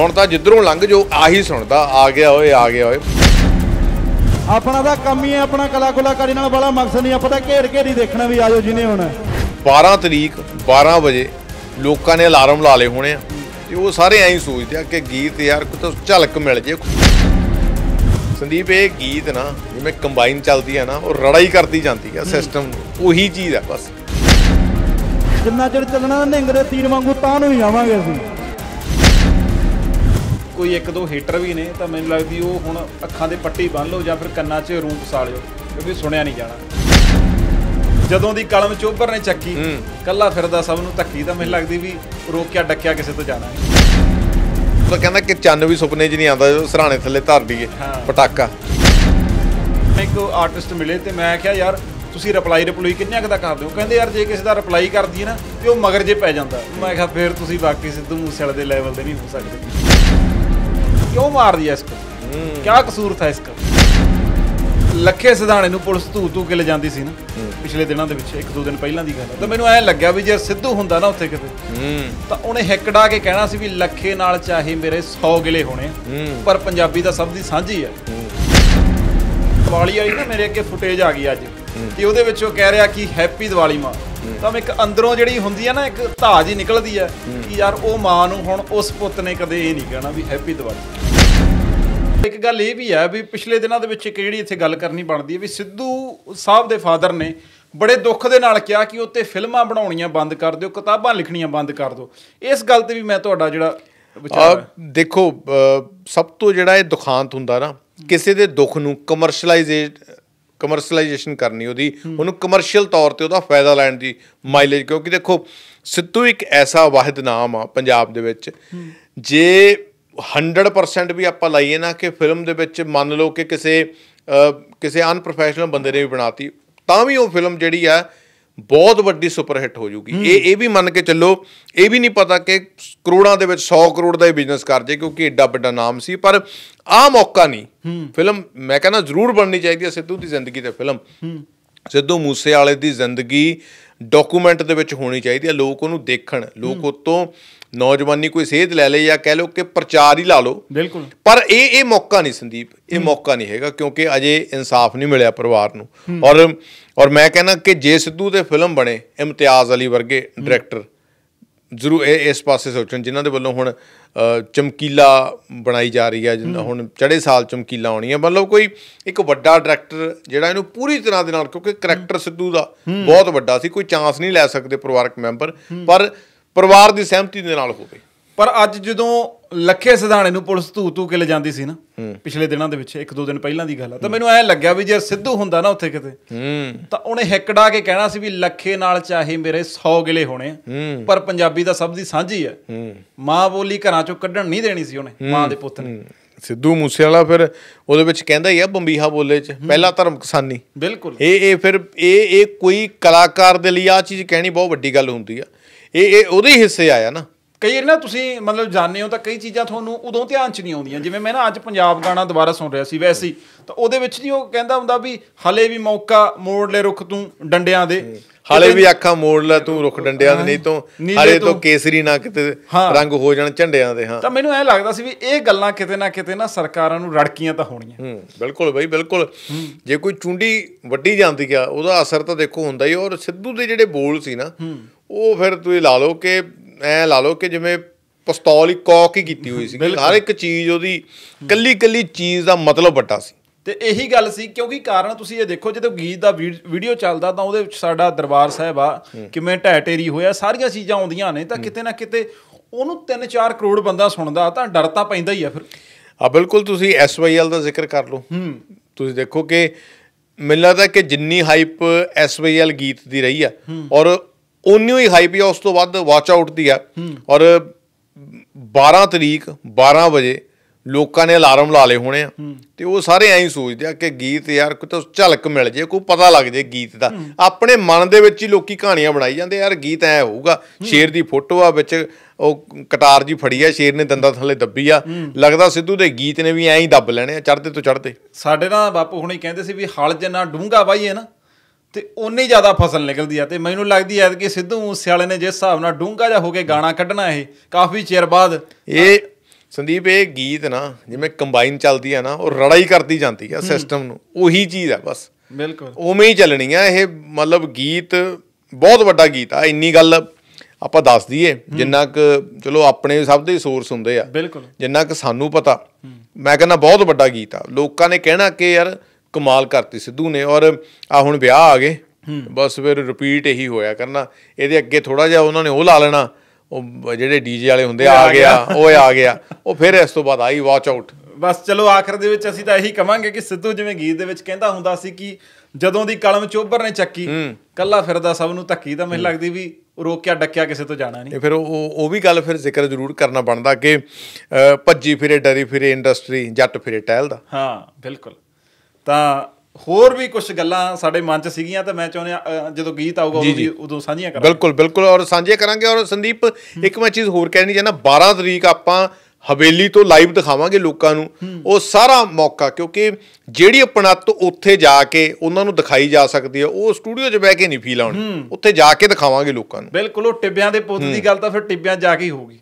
ਹੁਣ ਤਾਂ ਜਿੱਧਰੋਂ ਲੰਘ ਜੋ ਆਹੀ ਸੁਣਦਾ ਆ ਗਿਆ ਓਏ ਆ ਗਿਆ ਓਏ ਆਪਣਾ ਤਾਂ ਕੰਮ ਹੀ ਹੈ ਆਪਣਾ ਕਲਾ ਕਰੀ ਨਾਲ ਬੜਾ ਮਕਸਦ ਨਹੀਂ ਆਪਾਂ ਤਾਂ ਘੇਰ ਘੇਰ ਦੇਖਣਾ ਵੀ ਆਜੋ ਜਿਨੇ ਹੁਣ 12 ਤਰੀਕ 12 ਵਜੇ ਲੋਕਾਂ ਨੇ ਅਲਾਰਮ ਲਾ ਲਏ ਹੋਣੇ ਆ ਤੇ ਉਹ ਸਾਰੇ ਐਂ ਸੋਚਦੇ ਆ ਕਿ ਗੀਤ ਯਾਰ ਕੋਈ ਝਲਕ ਮਿਲ ਜੇ ਸੰਦੀਪ ਇਹ ਗੀਤ ਨਾ ਜਿਵੇਂ ਕੰਬਾਈਨ ਚੱਲਦੀ ਆ ਨਾ ਉਹ ਰੜਾਈ ਕਰਦੀ ਜਾਂਦੀ ਆ ਸਿਸਟਮ ਉਹੀ ਚੀਜ਼ ਆ ਬਸ ਜਿੰਨਾ ਚਿਰ ਚੱਲਣਾ ਨਿੰਗਰੇ ਤੀਰ ਵਾਂਗੂ ਤਾਂ ਨੂੰ ਹੀ ਆਵਾਂਗੇ ਅਸੀਂ ਕੋਈ ਇੱਕ ਦੋ ਹੇਟਰ ਵੀ ਨੇ ਤਾਂ ਮੈਨੂੰ ਲੱਗਦੀ ਉਹ ਹੁਣ ਅੱਖਾਂ ਦੇ ਪੱਟੀ ਬੰਨ ਲਓ ਜਾਂ ਫਿਰ ਕੰਨਾਂ 'ਚ ਰੂੰ ਪਸਾ ਲਿਓ ਕਿਉਂਕਿ ਸੁਣਿਆ ਨਹੀਂ ਜਾਣਾ ਜਦੋਂ ਦੀ ਕਲਮ ਚੋਬਰ ਨੇ ਚੱਕੀ ਕੱਲਾ ਫਿਰਦਾ ਸਭ ਨੂੰ ਧੱਕੀ ਤਾਂ ਮੈਨੂੰ ਲੱਗਦੀ ਵੀ ਰੋਕਿਆ ਡੱਕਿਆ ਕਿਸੇ ਤੋਂ ਜਾਣਾ ਉਹ ਕਹਿੰਦਾ ਕਿ ਚੰਨ ਵੀ ਸੁਪਨੇ 'ਚ ਨਹੀਂ ਆਉਂਦਾ ਸਰਾਣੇ ਥੱਲੇ ਧਰ ਦਈਏ ਪਟਾਕਾ ਇੱਕ ਆਰਟਿਸਟ ਮਿਲੇ ਤੇ ਮੈਂ ਕਿਹਾ ਯਾਰ ਤੁਸੀਂ ਰਿਪਲਾਈ ਰਿਪਲਾਈ ਕਿੰਨਿਆਂ ਕਦਾ ਕਰਦੇ ਹੋ ਕਹਿੰਦੇ ਯਾਰ ਜੇ ਕਿਸੇ ਦਾ ਰਿਪਲਾਈ ਕਰਦੀ ਹੈ ਨਾ ਤੇ ਉਹ ਮਗਰ ਜੇ ਪੈ ਜਾਂਦਾ ਮੈਂ ਕਿਹਾ ਫੇਰ ਤੁਸੀਂ ਬਾਕੀ ਸਿੱਧੂ ਮੂਸੇ ਵਾਲੇ ਦੇ ਲੈਵਲ ਦੇ ਨਹੀਂ ਹੋ ਸਕਦੇ ਦਿਆ ਇਸ ਕੋ ਕੀ ਕਸੂਰ ਥਾ ਇਸ ਕੋ ਲੱਖੇ ਸਿਧਾਣੇ ਨੂੰ ਪੁਲਿਸ ਧੂ ਤੂ ਕੇ ਲੈ ਜਾਂਦੀ ਸੀ ਨਾ ਪਿਛਲੇ ਦਿਨਾਂ ਦੇ ਵਿੱਚ ਇੱਕ ਦੋ ਦਿਨ ਪਹਿਲਾਂ ਦੀ ਗੱਲ ਤਾਂ ਮੈਨੂੰ ਐ ਲੱਗਿਆ ਵੀ ਜੇ ਸਿੱਧੂ ਹੁੰਦਾ ਨਾ ਉੱਥੇ ਕਿਤੇ ਤਾਂ ਉਹਨੇ ਹਿੱਕੜਾ ਕੇ ਕਹਿਣਾ ਸੀ ਵੀ ਲੱਖੇ ਨਾਲ ਚਾਹੇ ਮੇਰੇ 100 ਗਿਲੇ ਹੋਣੇ ਪਰ ਪੰਜਾਬੀ ਦਾ ਸਭ ਦੀ ਸਾਂਝੀ ਹੈ ਦੀਵਾਲੀ ਵਾਲੀ ਨਾ ਮੇਰੇ ਅੱਗੇ ਫੁਟੇਜ ਆ ਗਈ ਅੱਜ ਤੇ ਉਹਦੇ ਵਿੱਚ ਉਹ ਕਹਿ ਰਿਹਾ ਕਿ ਹੈਪੀ ਦੀਵਾਲੀ ਮਾਂ ਤਾਂ ਇੱਕ ਅੰਦਰੋਂ ਜਿਹੜੀ ਹੁੰਦੀ ਹੈ ਨਾ ਇੱਕ ਧਾਜ ਹੀ ਨਿਕਲਦੀ ਹੈ ਕਿ ਯਾਰ ਉਹ ਮਾਂ ਨੂੰ ਹੁਣ ਉਸ ਪੁੱਤ ਨੇ ਕਦੇ ਇਹ ਨਹੀਂ ਕਹਿਣਾ ਵੀ ਹੈਪੀ ਦਿਵਾਲੀ ਇੱਕ ਗੱਲ ਇਹ ਵੀ ਹੈ ਵੀ ਪਿਛਲੇ ਦਿਨਾਂ ਦੇ ਵਿੱਚ ਇੱਕ ਜਿਹੜੀ ਇੱਥੇ ਗੱਲ ਕਰਨੀ ਬਣਦੀ ਹੈ ਵੀ ਸਿੱਧੂ ਸਾਹਿਬ ਦੇ ਫਾਦਰ ਨੇ ਬੜੇ ਦੁੱਖ ਦੇ ਨਾਲ ਕਿਹਾ ਕਿ ਉੱਤੇ ਫਿਲਮਾਂ ਬਣਾਉਣੀਆਂ ਬੰਦ ਕਰ ਦਿਓ ਕਿਤਾਬਾਂ ਲਿਖਣੀਆਂ ਬੰਦ ਕਰ ਦਿਓ ਇਸ ਗੱਲ ਤੇ ਵੀ ਮੈਂ ਤੁਹਾਡਾ ਜਿਹੜਾ ਵਿਚਾਰ ਦੇਖੋ ਸਭ ਤੋਂ ਜਿਹੜਾ ਇਹ ਦੁਖਾਂਤ ਹੁੰਦਾ ਨਾ ਕਿਸੇ ਦੇ ਦੁੱਖ ਨੂੰ ਕਮਰਸ਼ੀਅਲਾਈਜ਼ ਕਮਰਸ਼ੀਅਲਾਈਜੇਸ਼ਨ ਕਰਨੀ ਉਹਦੀ ਉਹਨੂੰ ਕਮਰਸ਼ੀਅਲ ਤੌਰ ਤੇ ਉਹਦਾ ਫਾਇਦਾ ਲੈਣ ਦੀ ਮਾਈਲੇਜ ਕਿਉਂਕਿ ਦੇਖੋ ਸਿੱਧੂ ਇੱਕ ਐਸਾ ਵਾਹਿਦ ਨਾਮ ਆ ਪੰਜਾਬ ਦੇ ਵਿੱਚ ਜੇ 100% ਵੀ ਆਪਾਂ ਲਾਈਏ ਨਾ ਕਿ ਫਿਲਮ ਦੇ ਵਿੱਚ ਮੰਨ ਲਓ ਕਿ ਕਿਸੇ ਕਿਸੇ ਅਨਪ੍ਰੋਫੈਸ਼ਨਲ ਬੰਦੇ ਨੇ ਵੀ ਬਣਾਤੀ ਤਾਂ ਵੀ ਉਹ ਫਿਲਮ ਜਿਹੜੀ ਆ ਬਹੁਤ ਵੱਡੀ ਸੁਪਰ ਹਿੱਟ ਹੋ ਜੂਗੀ ਇਹ ਇਹ ਵੀ ਮੰਨ ਕੇ ਚੱਲੋ ਇਹ ਵੀ ਨਹੀਂ ਪਤਾ ਕਿ ਕਰੋੜਾਂ ਦੇ ਵਿੱਚ 100 ਕਰੋੜ ਦਾ ਇਹ ਬਿਜ਼ਨਸ ਕਰ ਜੇ ਕਿਉਂਕਿ ਏਡਾ ਵੱਡਾ ਨਾਮ ਸੀ ਪਰ ਆ ਮੌਕਾ ਨਹੀਂ ਫਿਲਮ ਮੈਂ ਕਹਿੰਦਾ ਜ਼ਰੂਰ ਬਣਨੀ ਚਾਹੀਦੀ ਹੈ ਸਿੱਧੂ ਦੀ ਜ਼ਿੰਦਗੀ ਤੇ ਫਿਲਮ ਸਿੱਧੂ ਮੂਸੇ ਵਾਲੇ ਦੀ ਜ਼ਿੰਦਗੀ ਡਾਕੂਮੈਂਟ ਦੇ ਵਿੱਚ ਹੋਣੀ ਚਾਹੀਦੀ ਹੈ ਲੋਕ ਉਹਨੂੰ ਦੇਖਣ ਲੋਕ ਉਤੋਂ ਨੌਜਵਾਨੀ ਕੋਈ ਸੇਧ ਲੈ ਲਈ ਜਾਂ ਕਹਿ ਲੋ ਕਿ ਪ੍ਰਚਾਰ ਹੀ ਲਾ ਲੋ ਬਿਲਕੁਲ ਪਰ ਇਹ ਇਹ ਮੌਕਾ ਨਹੀਂ ਸੰਦੀਪ ਇਹ ਮੌਕਾ ਨਹੀਂ ਹੈਗਾ ਕਿਉਂਕਿ ਅਜੇ ਇਨਸਾਫ ਨਹੀਂ ਮਿਲਿਆ ਪਰਿਵਾਰ ਨੂੰ ਔਰ ਔਰ ਮੈਂ ਕਹਿੰਦਾ ਕਿ ਜੇ ਸਿੱਧੂ ਤੇ ਫਿਲਮ ਬਣੇ ਇਮਤਿਆਜ਼ ਅਲੀ ਵਰਗੇ ਡਾਇਰੈਕਟਰ ਜ਼ਰੂਰ ਇਸ ਪਾਸੇ ਸੋਚਣ ਜਿਨ੍ਹਾਂ ਦੇ ਵੱਲੋਂ ਹੁਣ ਚਮਕੀਲਾ ਬਣਾਈ ਜਾ ਰਹੀ ਹੈ ਜਿੰਨਾ ਹੁਣ ਚੜੇ ਸਾਲ ਚਮਕੀਲਾ ਆਉਣੀ ਹੈ ਮਤਲਬ ਕੋਈ ਇੱਕ ਵੱਡਾ ਡਾਇਰੈਕਟਰ ਜਿਹੜਾ ਇਹਨੂੰ ਪੂਰੀ ਤਰ੍ਹਾਂ ਦੇ ਨਾਲ ਕਿਉਂਕਿ ਕੈਰੈਕਟਰ ਸਿੱਧੂ ਦਾ ਬਹੁਤ ਵੱਡਾ ਸੀ ਕੋਈ ਚਾਂਸ ਨਹੀਂ ਲੈ ਸਕਦੇ ਪਰਿਵਾਰਕ ਮੈਂਬਰ ਪਰ ਪਰਿਵਾਰ ਦੀ ਸਹਿਮਤੀ ਦੇ ਨਾਲ ਹੋਵੇ ਪਰ ਅੱਜ ਜਦੋਂ ਲੱਖੇ ਸਿਧਾਣੇ ਨੂੰ ਪੁਲਿਸ ਧੂ ਧੂ ਕੇ ਲੈ ਜਾਂਦੀ ਸੀ ਨਾ ਪਿਛਲੇ ਦਿਨਾਂ ਦੇ ਵਿੱਚ ਇੱਕ ਦੋ ਦਿਨ ਪਹਿਲਾਂ ਦੀ ਗੱਲ ਆ ਤਾਂ ਮੈਨੂੰ ਐ ਲੱਗਿਆ ਵੀ ਜੇ ਸਿੱਧੂ ਹੁੰਦਾ ਨਾ ਉੱਥੇ ਕਿਤੇ ਤਾਂ ਉਹਨੇ ਹਿੱਕੜਾ ਕੇ ਕਹਿਣਾ ਸੀ ਵੀ ਲੱਖੇ ਨਾਲ ਚਾਹੇ ਮੇਰੇ 100 ਗਿਲੇ ਹੋਣੇ ਪਰ ਪੰਜਾਬੀ ਦਾ ਸਭ ਦੀ ਸਾਂਝੀ ਹੈ ਮਾਂ ਬੋਲੀ ਘਰਾਂ ਚੋਂ ਕੱਢਣ ਨਹੀਂ ਦੇਣੀ ਸੀ ਉਹਨੇ ਮਾਂ ਦੇ ਪੁੱਤ ਨੇ ਸਿੱਧੂ ਮੂਸੇਵਾਲਾ ਫਿਰ ਉਹਦੇ ਵਿੱਚ ਕਹਿੰਦਾ ਹੀ ਆ ਬੰਬੀਹਾ ਬੋਲੇ ਚ ਪਹਿਲਾ ਧਰਮ ਕਿਸਾਨੀ ਬਿਲਕੁਲ ਇਹ ਇਹ ਫਿਰ ਇਹ ਇਹ ਕੋਈ ਕਲਾਕਾਰ ਦੇ ਲਈ ਆ ਚੀਜ਼ ਕਹਿਣੀ ਬਹੁਤ ਵੱਡੀ ਗੱਲ ਹੁੰਦੀ ਆ ਇਹ ਇਹ ਉਹਦੇ ਹਿੱਸੇ ਆਇਆ ਨਾ ਕਈ ਨਾ ਤੁਸੀਂ ਮਤਲਬ ਜਾਣਦੇ ਹੋ ਤਾਂ ਕਈ ਚੀਜ਼ਾਂ ਤੁਹਾਨੂੰ ਉਦੋਂ ਧਿਆਨ 'ਚ ਨਹੀਂ ਆਉਂਦੀਆਂ ਜਿਵੇਂ ਮੈਂ ਨਾ ਅੱਜ ਪੰਜਾਬ ਗਾਣਾ ਦੁਬਾਰਾ ਸੁਣ ਰਿਹਾ ਸੀ ਵੈਸੇ ਹੀ ਤਾਂ ਉਹਦੇ ਵਿੱਚ ਨਹੀਂ ਉਹ ਕਹਿੰਦਾ ਹੁੰਦਾ ਵੀ ਹਲੇ ਵੀ ਮੌਕਾ ਮੋੜ ਲੈ ਰੁਖ ਤੂੰ ਡੰਡਿਆਂ ਦੇ ਹਲੇ ਵੀ ਅੱਖਾਂ ਮੋੜ ਲੈ ਤੂੰ ਰੁਖ ਡੰਡਿਆਂ ਦੇ ਨਹੀਂ ਤੂੰ ਹਲੇ ਤੋਂ ਕੇਸਰੀ ਨਾ ਕਿਤੇ ਰੰਗ ਹੋ ਜਾਣ ਝੰਡਿਆਂ ਦੇ ਹਾਂ ਤਾਂ ਮੈਨੂੰ ਐ ਲੱਗਦਾ ਸੀ ਵੀ ਇਹ ਗੱਲਾਂ ਕਿਤੇ ਨਾ ਕਿਤੇ ਨਾ ਸਰਕਾਰਾਂ ਨੂੰ ਰੜਕੀਆਂ ਤਾਂ ਹੋਣੀਆਂ ਹੂੰ ਬਿਲਕੁਲ ਬਈ ਬਿਲਕੁਲ ਜੇ ਕੋਈ ਚੁੰਡੀ ਵੱਡੀ ਜਾਂਦੀ ਆ ਉਹਦਾ ਅਸਰ ਤਾਂ ਦੇਖੋ ਹੁੰਦਾ ਹੀ ਔਰ ਸਿੱਧੂ ਦੇ ਜਿਹੜੇ ਬੋਲ ਸੀ ਨਾ ਉਹ ਫਿਰ ਤੁਸੀਂ ਲਾ ਲਓ ਕਿ ਐ ਲਾ ਲਓ ਕਿ ਜਿਵੇਂ ਪਿਸਤੌਲ ਹੀ ਕੌਕ ਹੀ ਕੀਤੀ ਹੋਈ ਸੀ ਹਰ ਇੱਕ ਚੀਜ਼ ਉਹਦੀ ਕੱਲੀ ਕੱਲੀ ਚੀਜ਼ ਦਾ ਮਤਲਬ ਵੱਡਾ ਸੀ ਤੇ ਇਹੀ ਗੱਲ ਸੀ ਕਿਉਂਕਿ ਕਾਰਨ ਤੁਸੀਂ ਇਹ ਦੇਖੋ ਜਦੋਂ ਗੀਤ ਦਾ ਵੀਡੀਓ ਚੱਲਦਾ ਤਾਂ ਉਹਦੇ ਵਿੱਚ ਸਾਡਾ ਦਰਬਾਰ ਸਾਹਿਬ ਆ ਕਿਵੇਂ ਢਹਿ ਢੇਰੀ ਹੋਇਆ ਸਾਰੀਆਂ ਚੀਜ਼ਾਂ ਆਉਂਦੀਆਂ ਨੇ ਤਾਂ ਕਿਤੇ ਨਾ ਕਿਤੇ ਉਹਨੂੰ 3-4 ਕਰੋੜ ਬੰਦਾ ਸੁਣਦਾ ਤਾਂ ਡਰ ਤਾਂ ਪੈਂਦਾ ਹੀ ਆ ਫਿਰ ਆ ਬਿਲਕੁਲ ਤੁਸੀਂ ਐਸਵਾਈਐਲ ਦਾ ਜ਼ਿਕਰ ਕਰ ਲਓ ਤੁਸੀਂ ਦੇਖੋ ਕਿ ਮੈਨੂੰ ਲੱਗਦਾ ਕਿ ਜਿੰਨੀ ਹਾਈਪ ਐਸਵਾਈਐਲ ਗੀਤ ਦੀ ਰਹੀ ਆ ਔਰ ਉਨੀ ਹੀ ਹਾਈਪ ਆ ਉਸ ਤੋਂ ਵੱਧ ਵਾਚ ਆਊਟ ਦੀ ਆ ਔਰ 12 ਤਰੀਕ 12 ਵਜੇ ਲੋਕਾਂ ਨੇ ਅਲਾਰਮ ਲਾ ਲਏ ਹੋਣੇ ਆ ਤੇ ਉਹ ਸਾਰੇ ਐਂ ਸੋਚਦੇ ਆ ਕਿ ਗੀਤ ਯਾਰ ਕੋਈ ਤਾਂ ਝਲਕ ਮਿਲ ਜੇ ਕੋਈ ਪਤਾ ਲੱਗ ਜੇ ਗੀਤ ਦਾ ਆਪਣੇ ਮਨ ਦੇ ਵਿੱਚ ਹੀ ਲੋਕੀ ਕਹਾਣੀਆਂ ਬਣਾਈ ਜਾਂਦੇ ਯਾਰ ਗੀਤ ਐ ਹੋਊਗਾ ਸ਼ੇਰ ਦੀ ਫੋਟੋ ਆ ਵਿੱਚ ਉਹ ਕਟਾਰ ਜੀ ਫੜੀ ਆ ਸ਼ੇਰ ਨੇ ਦੰਦਾਂ ਥੱਲੇ ਦੱਬੀ ਆ ਲੱਗਦਾ ਸਿੱਧੂ ਦੇ ਗੀਤ ਨੇ ਵੀ ਐਂ ਹੀ ਦੱਬ ਲੈਣੇ ਆ ਚੜਦੇ ਤੋਂ ਚੜਦੇ ਸਾਡੇ ਨਾਲ ਬਾਪੂ ਹੁਣੇ ਕਹਿੰਦੇ ਸੀ ਵੀ ਹਲ ਜਨਾ ਡੂੰਗਾ ਵਾਈਏ ਨਾ ਤੇ ਓਨੀ ਜ਼ਿਆਦਾ ਫਸਲ ਨਿਕਲਦੀ ਆ ਤੇ ਮੈਨੂੰ ਲੱਗਦੀ ਐ ਕਿ ਸਿੱਧੂ ਮੂਸੇਵਾਲੇ ਨੇ ਜਿਸ ਹਿਸਾਬ ਨਾਲ ਡੂੰਗਾ ਜਾ ਹੋ ਕੇ ਗਾਣਾ ਕੱਢਣਾ ਇਹ ਕਾਫੀ ਚਿਰ ਬਾਅਦ ਇਹ ਸੰਦੀਪ ਇਹ ਗੀਤ ਨਾ ਜਿਵੇਂ ਕੰਬਾਈਨ ਚੱਲਦੀ ਆ ਨਾ ਉਹ ਰੜਾਈ ਕਰਦੀ ਜਾਂਦੀ ਆ ਸਿਸਟਮ ਨੂੰ ਉਹੀ ਚੀਜ਼ ਆ ਬਸ ਬਿਲਕੁਲ ਉਵੇਂ ਹੀ ਚੱਲਣੀ ਆ ਇਹ ਮਤਲਬ ਗੀਤ ਬਹੁਤ ਵੱਡਾ ਗੀਤ ਆ ਇੰਨੀ ਗੱਲ ਆਪਾਂ ਦੱਸ ਦਈਏ ਜਿੰਨਾ ਕਿ ਚਲੋ ਆਪਣੇ ਸਭ ਦੇ ਸੋਰਸ ਹੁੰਦੇ ਆ ਜਿੰਨਾ ਕਿ ਸਾਨੂੰ ਪਤਾ ਮੈਂ ਕਹਿੰਦਾ ਬਹੁਤ ਵੱਡਾ ਗੀਤ ਆ ਲੋਕਾਂ ਨੇ ਕਹਿਣਾ ਕਿ ਯਾਰ ਕਮਾਲ ਕਰਤੀ ਸਿੱਧੂ ਨੇ ਔਰ ਆ ਹੁਣ ਵਿਆਹ ਆ ਗਏ ਬਸ ਫਿਰ ਰਿਪੀਟ ਇਹੀ ਹੋਇਆ ਕਰਨਾ ਇਹਦੇ ਅੱਗੇ ਥੋੜਾ ਜਿਹਾ ਉਹਨਾਂ ਨੇ ਉਹ ਲਾ ਲੈਣਾ ਉਹ ਜਿਹੜੇ ਡੀਜੇ ਵਾਲੇ ਹੁੰਦੇ ਆ ਗਿਆ ਉਹ ਆ ਗਿਆ ਉਹ ਫਿਰ ਇਸ ਤੋਂ ਬਾਅਦ ਆਈ ਵਾਚ ਆਊਟ ਬਸ ਚਲੋ ਆਖਰ ਦੇ ਵਿੱਚ ਅਸੀਂ ਤਾਂ ਇਹੀ ਕਵਾਂਗੇ ਕਿ ਸਿੱਧੂ ਜਿਵੇਂ ਗੀਤ ਦੇ ਵਿੱਚ ਕਹਿੰਦਾ ਹੁੰਦਾ ਸੀ ਕਿ ਜਦੋਂ ਦੀ ਕਲਮ ਚੋਬਰ ਨੇ ਚੱਕੀ ਕੱਲਾ ਫਿਰਦਾ ਸਭ ਨੂੰ ਧੱਕੀ ਤਾਂ ਮੈਨੂੰ ਲੱਗਦੀ ਵੀ ਰੋਕਿਆ ਡੱਕਿਆ ਕਿਸੇ ਤੋਂ ਜਾਣਾ ਨਹੀਂ ਤੇ ਫਿਰ ਉਹ ਉਹ ਵੀ ਗੱਲ ਫਿਰ ਜ਼ਿਕਰ ਜ਼ਰੂਰ ਕਰਨਾ ਬਣਦਾ ਕਿ ਭੱਜੀ ਫਿਰੇ ਡਰੀ ਫਿਰੇ ਇੰਡਸਟਰੀ ਜੱਟ ਫਿਰੇ ਟਹਿਲਦਾ ਹਾਂ ਬਿਲਕੁਲ ਤਾਂ ਹੋਰ ਵੀ ਕੁਝ ਗੱਲਾਂ ਸਾਡੇ ਮਨ 'ਚ ਸੀਗੀਆਂ ਤਾਂ ਮੈਂ ਚਾਹੁੰਦਾ ਜਦੋਂ ਗੀਤ ਆਊਗਾ ਉਦੋਂ ਉਦੋਂ ਸਾਂਝੀਆਂ ਕਰਾਂਗੇ ਬਿਲਕੁਲ ਬਿਲਕੁਲ ਔਰ ਸਾਂਝੇ ਕਰਾਂਗੇ ਔਰ ਸੰਦੀਪ ਇੱਕ ਮੈਂ ਚੀਜ਼ ਹੋਰ ਕਹਿਣੀ ਚਾਹਨਾ 12 ਤਰੀਕ ਆਪਾਂ ਹਵੇਲੀ ਤੋਂ ਲਾਈਵ ਦਿਖਾਵਾਂਗੇ ਲੋਕਾਂ ਨੂੰ ਉਹ ਸਾਰਾ ਮੌਕਾ ਕਿਉਂਕਿ ਜਿਹੜੀ ਅਪਣਤ ਉੱਥੇ ਜਾ ਕੇ ਉਹਨਾਂ ਨੂੰ ਦਿਖਾਈ ਜਾ ਸਕਦੀ ਹੈ ਉਹ ਸਟੂਡੀਓ 'ਚ ਬਹਿ ਕੇ ਨਹੀਂ ਫੀਲ ਆਉਣੀ ਉੱਥੇ ਜਾ ਕੇ ਦਿਖਾਵਾਂਗੇ ਲੋਕਾਂ ਨੂੰ ਬਿਲਕੁਲ ਉਹ ਟਿੱਬਿਆਂ ਦੇ ਪੁੱਤ ਦੀ ਗੱਲ ਤਾਂ ਫਿਰ ਟਿੱਬਿਆਂ ਜਾ ਕੇ ਹੀ ਹੋਊਗੀ